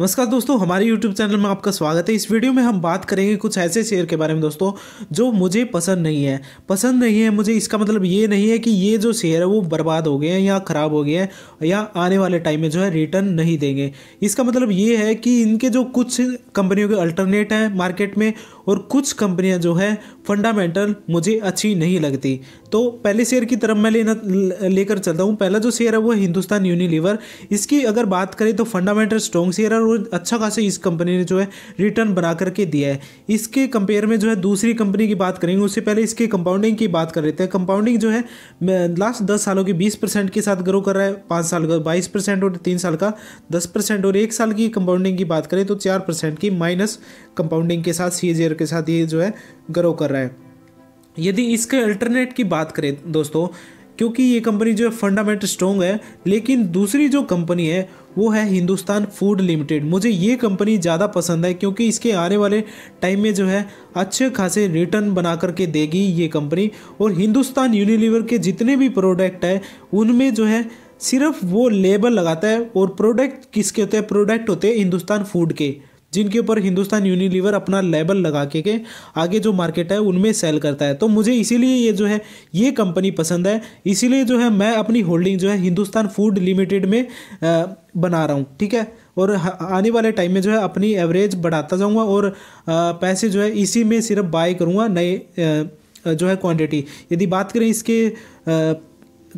नमस्कार दोस्तों हमारे YouTube चैनल में आपका स्वागत है इस वीडियो में हम बात करेंगे कुछ ऐसे शेयर के बारे में दोस्तों जो मुझे पसंद नहीं है पसंद नहीं है मुझे इसका मतलब ये नहीं है कि ये जो शेयर है वो बर्बाद हो गए हैं या ख़राब हो गए हैं या आने वाले टाइम में जो है रिटर्न नहीं देंगे इसका मतलब ये है कि इनके जो कुछ कंपनियों के अल्टरनेट हैं मार्केट में और कुछ कंपनियाँ जो है फंडामेंटल मुझे अच्छी नहीं लगती तो पहले शेयर की तरफ मैं लेना लेकर चलता हूँ पहला जो शेयर है वो हिंदुस्तान यूनिलीवर इसकी अगर बात करें तो फंडामेंटल स्ट्रॉन्ग शेयर है और अच्छा खासा इस कंपनी ने जो है रिटर्न बना करके दिया है इसके कंपेयर में जो है दूसरी कंपनी की बात करेंगे उससे पहले इसके कंपाउंडिंग की बात कर लेते हैं कंपाउंडिंग जो है लास्ट दस सालों की बीस परसेंट के साथ ग्रो कर रहा है पाँच साल का बाईस परसेंट और तीन साल का दस परसेंट और एक साल की कंपाउंडिंग की बात करें तो चार परसेंट की माइनस कंपाउंडिंग के साथ सी के साथ ये जो है ग्रो कर रहा है यदि इसके अल्टरनेट की बात करें दोस्तों क्योंकि ये कंपनी जो है फंडामेंटल स्ट्रॉन्ग है लेकिन दूसरी जो कंपनी है वो है हिंदुस्तान फूड लिमिटेड मुझे ये कंपनी ज़्यादा पसंद है क्योंकि इसके आने वाले टाइम में जो है अच्छे खासे रिटर्न बना करके देगी ये कंपनी और हिंदुस्तान यूनिलीवर के जितने भी प्रोडक्ट है उनमें जो है सिर्फ वो लेबल लगाता है और प्रोडक्ट किसके होते हैं प्रोडक्ट होते हैं हिंदुस्तान फूड के जिनके ऊपर हिंदुस्तान यूनिलीवर अपना लेबल लगा के, के आगे जो मार्केट है उनमें सेल करता है तो मुझे इसीलिए ये जो है ये कंपनी पसंद है इसीलिए जो है मैं अपनी होल्डिंग जो है हिंदुस्तान फूड लिमिटेड में बना रहा हूँ ठीक है और आने वाले टाइम में जो है अपनी एवरेज बढ़ाता जाऊँगा और पैसे जो है इसी में सिर्फ बाय करूँगा नए जो है क्वान्टिटी यदि बात करें इसके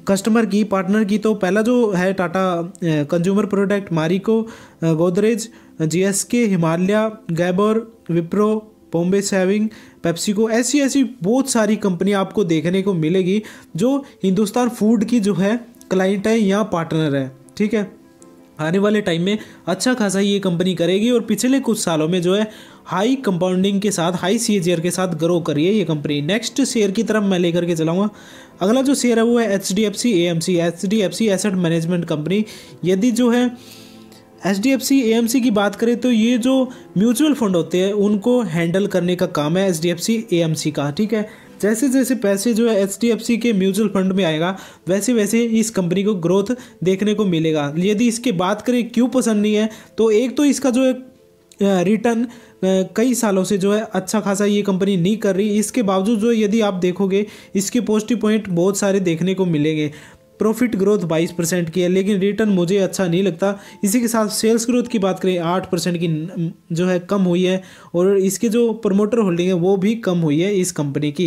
कस्टमर की पार्टनर की तो पहला जो है Tata consumer product Marico Godrej G S K Himalaya Dabur Wipro Bombay shaving PepsiCo ऐसी ऐसी बहुत सारी कंपनी आपको देखने को मिलेगी जो हिंदुस्तान फूड की जो है क्लाइंट है या पार्टनर है ठीक है आने वाले टाइम में अच्छा खासा ये कंपनी करेगी और पिछले कुछ सालों में जो है हाई कंपाउंडिंग के साथ हाई सी के साथ ग्रो करिए ये कंपनी नेक्स्ट शेयर की तरफ मैं लेकर के चलाऊँगा अगला जो शेयर है वो है H D F C M C H D F C asset management company यदि जो है H D F C A M C की बात करें तो ये जो म्यूचुअल फंड होते हैं उनको हैंडल करने का काम है H D F C A M C का ठीक है जैसे जैसे पैसे जो है एच डी एफ सी के म्यूचुअल फंड में आएगा वैसे वैसे इस कंपनी को ग्रोथ देखने को मिलेगा यदि इसके बात करें क्यों पसंद नहीं है तो एक तो इसका जो है रिटर्न कई सालों से जो है अच्छा खासा ये कंपनी नहीं कर रही इसके बावजूद जो यदि आप देखोगे इसके पॉजिटिव पॉइंट बहुत सारे देखने को मिलेंगे प्रॉफिट ग्रोथ 22 परसेंट की है लेकिन रिटर्न मुझे अच्छा नहीं लगता इसी के साथ सेल्स ग्रोथ की बात करें आठ परसेंट की जो है कम हुई है और इसके जो प्रमोटर होल्डिंग है वो भी कम हुई है इस कंपनी की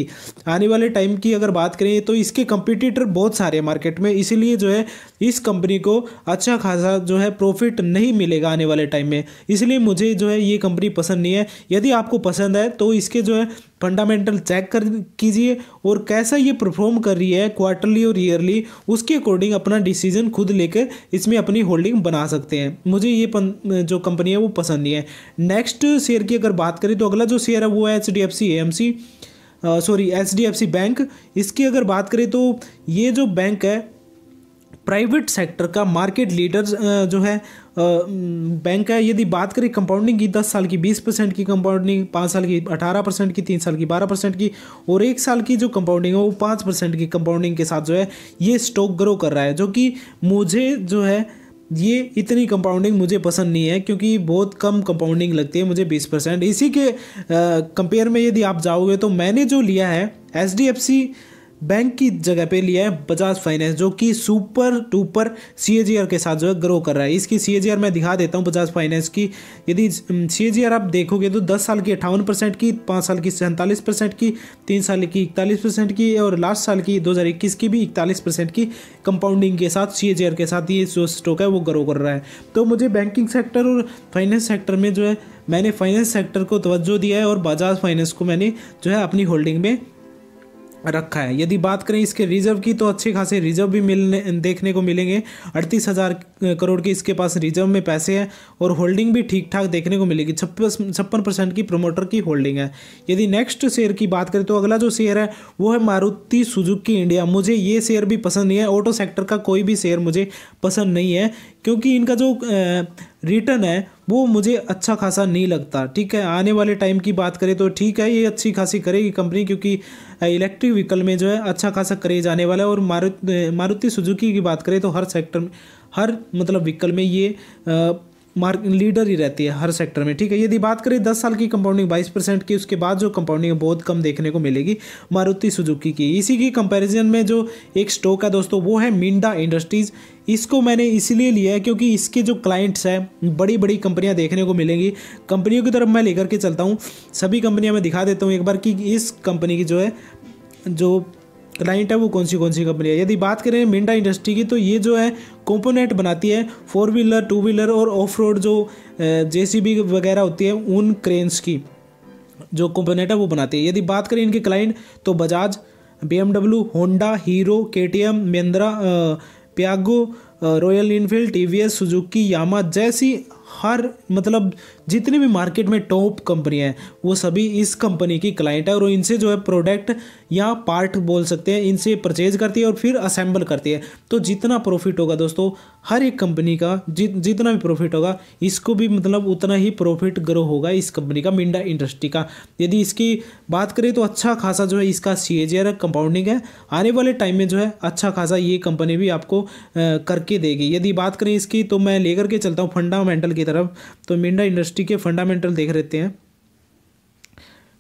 आने वाले टाइम की अगर बात करें तो इसके कंपिटिटर बहुत सारे मार्केट में इसीलिए जो है इस कंपनी को अच्छा खासा जो है प्रॉफिट नहीं मिलेगा आने वाले टाइम में इसलिए मुझे जो है ये कंपनी पसंद नहीं है यदि आपको पसंद है तो इसके जो है फंडामेंटल चेक कर कीजिए और कैसा ये परफॉर्म कर रही है क्वार्टरली और ईयरली उसके अकॉर्डिंग अपना डिसीजन खुद लेकर इसमें अपनी होल्डिंग बना सकते हैं मुझे ये पन, जो कंपनी है वो पसंद नहीं है नेक्स्ट शेयर की अगर बात करें तो अगला जो शेयर है वो है H D F C M C sorry H D F C bank इसकी अगर बात करें तो ये जो बैंक है प्राइवेट सेक्टर का मार्केट लीडर जो है बैंक है यदि बात करें कंपाउंडिंग की दस साल की बीस परसेंट की कंपाउंडिंग पाँच साल की अठारह परसेंट की तीन साल की बारह परसेंट की और एक साल की जो कंपाउंडिंग है वो पाँच परसेंट की कंपाउंडिंग के साथ जो है ये स्टॉक ग्रो कर रहा है जो कि मुझे जो है ये इतनी कंपाउंडिंग मुझे पसंद नहीं है क्योंकि बहुत कम कंपाउंडिंग लगती है मुझे बीस परसेंट इसी के कंपेयर में यदि आप जाओगे तो मैंने जो लिया है H D F C bank की जगह पे लिया है बजाज फाइनेंस जो कि सुपर टूपर सी के साथ जो है ग्रो कर रहा है इसकी सी मैं दिखा देता हूँ बजाज फाइनेंस की यदि सी आप देखोगे तो दस साल की अट्ठावन परसेंट की पाँच साल की सैंतालीस परसेंट की तीन साल की इकतालीस परसेंट की और लास्ट साल की 2021 की भी इकतालीस परसेंट की कंपाउंडिंग के साथ सी के साथ ये जो स्टॉक है वो ग्रो कर रहा है तो मुझे बैंकिंग सेक्टर और फाइनेंस सेक्टर में जो है मैंने फाइनेंस सेक्टर को तोज्जो दिया है और बजाज फाइनेंस को मैंने जो है अपनी होल्डिंग में रखा है यदि बात करें इसके रिजर्व की तो अच्छे खासे रिजर्व भी मिलने देखने को मिलेंगे अड़तीस हज़ार करोड़ के इसके पास रिजर्व में पैसे हैं और होल्डिंग भी ठीक ठाक देखने को मिलेगी छप्पन छप्पन परसेंट की प्रमोटर की होल्डिंग है यदि नेक्स्ट शेयर की बात करें तो अगला जो शेयर है वो है मारुति सुजुकी इंडिया मुझे ये शेयर भी पसंद नहीं है ऑटो सेक्टर का कोई भी शेयर मुझे पसंद नहीं है क्योंकि इनका जो रिटर्न है वो मुझे अच्छा खासा नहीं लगता ठीक है आने वाले टाइम की बात करें तो ठीक है ये अच्छी खासी करेगी कंपनी क्योंकि इलेक्ट्रिक व्हीकल में जो है अच्छा खासा करे जाने वाला है और मारुति मारुति सुजुकी की बात करें तो हर सेक्टर में हर मतलब व्हीकल में ये आ, मार्क लीडर ही रहती है हर सेक्टर में ठीक है यदि बात करें दस साल की कंपाउंडिंग बाईस परसेंट की उसके बाद जो कंपाउंडिंग है बहुत कम देखने को मिलेगी मारुति सुजुकी की इसी की कंपैरिजन में जो एक स्टॉक है दोस्तों वो है मिंडा इंडस्ट्रीज़ इसको मैंने इसलिए लिया है क्योंकि इसके जो क्लाइंट्स हैं बड़ी बड़ी कंपनियां देखने को मिलेंगी कंपनियों की तरफ मैं लेकर के चलता हूँ सभी कंपनियाँ मैं दिखा देता हूँ एक बार कि इस कंपनी की जो है जो क्लाइंट है वो कौन सी कौन सी कंपनी है यदि बात करें मिंडा इंडस्ट्री की तो ये जो है कंपोनेंट बनाती है फोर व्हीलर टू व्हीलर और ऑफ रोड जो जे वगैरह होती है उन क्रेन्स की जो कंपोनेंट है वो बनाती है यदि बात करें इनके क्लाइंट तो Bajaj B MW Honda Hero K T M Mahindra Piaggio Royal Enfield T V S Suzuki Yamaha जैसी हर मतलब जितनी भी मार्केट में टॉप कंपनियाँ हैं वो सभी इस कंपनी की क्लाइंट है और इनसे जो है प्रोडक्ट या पार्ट बोल सकते हैं इनसे परचेज करती है और फिर असेंबल करती है तो जितना प्रॉफिट होगा दोस्तों हर एक कंपनी का जि, जितना भी प्रॉफिट होगा इसको भी मतलब उतना ही प्रॉफिट ग्रो होगा इस कंपनी का मिंडा इंडस्ट्री का यदि इसकी बात करें तो अच्छा खासा जो है इसका सी ए कंपाउंडिंग है आने वाले टाइम में जो है अच्छा खासा ये कंपनी भी आपको करके देगी यदि बात करें इसकी तो मैं लेकर के चलता हूँ फंडामेंटल के की तरफ तो मिंडा इंडस्ट्री के फंडामेंटल देख लेते हैं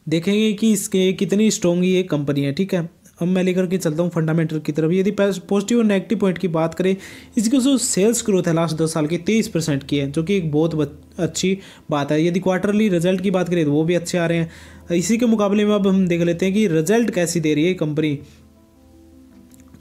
देखेंगे कि इसके कितनी स्ट्रॉन्ग ये कंपनी है ठीक है अब मैं लेकर के चलता हूँ फंडामेंटल की तरफ यदि पॉजिटिव और नेगेटिव पॉइंट की बात करें इसकी जो सेल्स ग्रोथ है लास्ट दस साल की तेईस परसेंट की है जो कि एक बहुत अच्छी बात है यदि क्वार्टरली रिजल्ट की बात करें तो वो भी अच्छे आ रहे हैं इसी के मुकाबले में अब हम देख लेते हैं कि रिजल्ट कैसी दे रही है कंपनी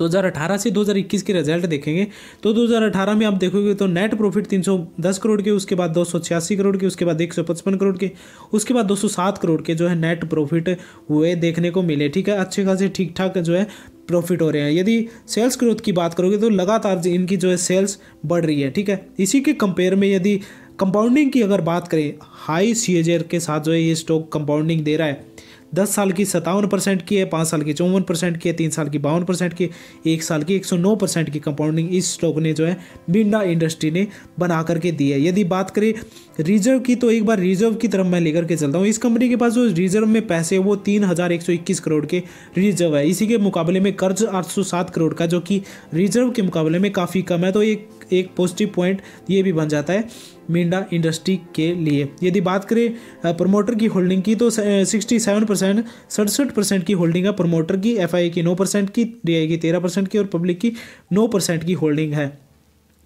2018 से 2021 के रिजल्ट देखेंगे तो 2018 में आप देखोगे तो नेट प्रॉफिट 310 करोड़ के उसके बाद दो करोड़ के उसके बाद एक करोड़ के उसके बाद 207 करोड़ के जो है नेट प्रॉफिट हुए देखने को मिले ठीक है अच्छे खासे ठीक ठाक जो है प्रॉफिट हो रहे हैं यदि सेल्स ग्रोथ की बात करोगे तो लगातार इनकी जो है सेल्स बढ़ रही है ठीक है इसी के कंपेयर में यदि कंपाउंडिंग की अगर बात करें हाई सी के साथ जो है ये स्टॉक कंपाउंडिंग दे रहा है दस साल की सत्तावन परसेंट की है पाँच साल की चौवन परसेंट की है तीन साल की बावन परसेंट की एक साल की एक सौ नौ परसेंट की कंपाउंडिंग इस स्टॉक ने जो है बिंडा इंडस्ट्री ने बना करके दी है यदि बात करें रिजर्व की तो एक बार रिजर्व की तरफ मैं लेकर के चलता हूँ इस कंपनी के पास जो रिजर्व में पैसे वो तीन हज़ार एक सौ इक्कीस करोड़ के रिजर्व है इसी के मुकाबले में कर्ज आठ सौ सात करोड़ का जो कि रिजर्व के मुकाबले में काफ़ी कम है तो एक एक पॉजिटिव पॉइंट ये भी बन जाता है मिंडा इंडस्ट्री के लिए यदि बात करें प्रमोटर की होल्डिंग की तो सिक्सटी सेवन परसेंट सड़सठ परसेंट की होल्डिंग है प्रमोटर की एफआई की नौ परसेंट की डी की तेरह परसेंट की और पब्लिक की नौ परसेंट की होल्डिंग है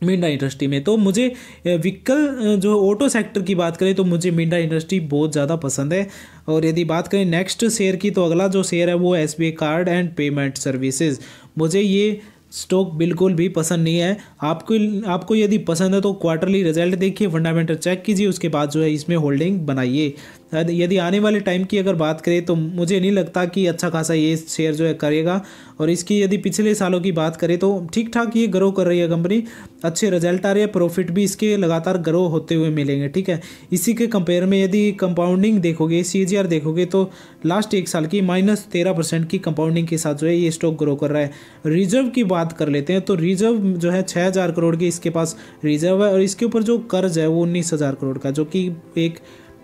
मिंडा इंडस्ट्री में तो मुझे व्हीकल जो ऑटो सेक्टर की बात करें तो मुझे मिंडा इंडस्ट्री बहुत ज़्यादा पसंद है और यदि बात करें नेक्स्ट शेयर की तो अगला जो शेयर है वो S card and payment services मुझे ये स्टॉक बिल्कुल भी पसंद नहीं है आपको आपको यदि पसंद है तो क्वार्टरली रिजल्ट देखिए फंडामेंटल चेक कीजिए उसके बाद जो है इसमें होल्डिंग बनाइए यदि आने वाले टाइम की अगर बात करें तो मुझे नहीं लगता कि अच्छा खासा ये शेयर जो है करेगा और इसकी यदि पिछले सालों की बात करें तो ठीक ठाक ये ग्रो कर रही है कंपनी अच्छे रिजल्ट आ रहे हैं प्रॉफिट भी इसके लगातार ग्रो होते हुए मिलेंगे ठीक है इसी के कंपेयर में यदि कंपाउंडिंग देखोगे सी देखोगे तो लास्ट एक साल की माइनस तेरह परसेंट की कंपाउंडिंग के साथ जो है ये स्टॉक ग्रो कर रहा है रिजर्व की बात कर लेते हैं तो रिजर्व जो है छः हज़ार करोड़ की इसके पास रिजर्व है और इसके ऊपर जो कर्ज है वो उन्नीस हज़ार करोड़ का जो कि एक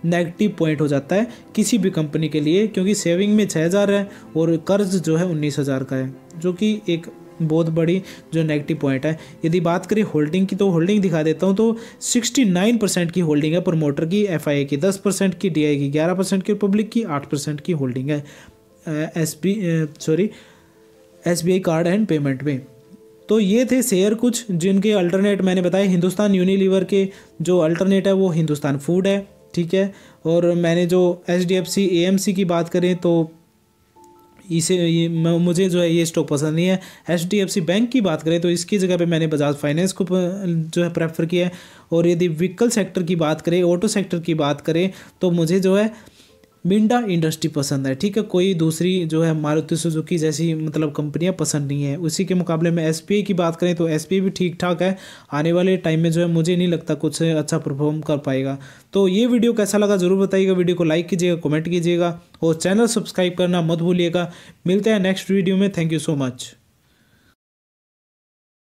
नेगेटिव पॉइंट हो जाता है किसी भी कंपनी के लिए क्योंकि सेविंग में छः हज़ार है और कर्ज जो है उन्नीस हज़ार का है जो कि एक बहुत बड़ी जो नेगेटिव पॉइंट है यदि बात करें होल्डिंग की तो होल्डिंग दिखा देता हूँ तो 69 परसेंट की होल्डिंग है प्रमोटर की एफ की 10 परसेंट की डी की 11 परसेंट की पब्लिक की 8 परसेंट की होल्डिंग है S B sorry S card and payment में तो ये थे शेयर कुछ जिनके अल्टरनेट मैंने बताए हिंदुस्तान यूनिलीवर के जो अल्टरनेट है वो हिंदुस्तान फूड है ठीक है और मैंने जो H D F C A M C की बात करें तो इसे ये मुझे जो है ये स्टॉक पसंद नहीं है H D F C bank की बात करें तो इसकी जगह पे मैंने बजाज फाइनेंस को जो है प्रेफर किया है और यदि व्हीकल सेक्टर की बात करें ऑटो सेक्टर की बात करें तो मुझे जो है मिंडा इंडस्ट्री पसंद है ठीक है कोई दूसरी जो है मारुति सुजुकी जैसी मतलब कंपनियां पसंद नहीं है उसी के मुकाबले में एस की बात करें तो एस भी ठीक ठाक है आने वाले टाइम में जो है मुझे नहीं लगता कुछ अच्छा परफॉर्म कर पाएगा तो ये वीडियो कैसा लगा ज़रूर बताइएगा वीडियो को लाइक कीजिएगा कमेंट कीजिएगा और चैनल सब्सक्राइब करना मत भूलिएगा मिलते हैं नेक्स्ट वीडियो में थैंक यू सो मच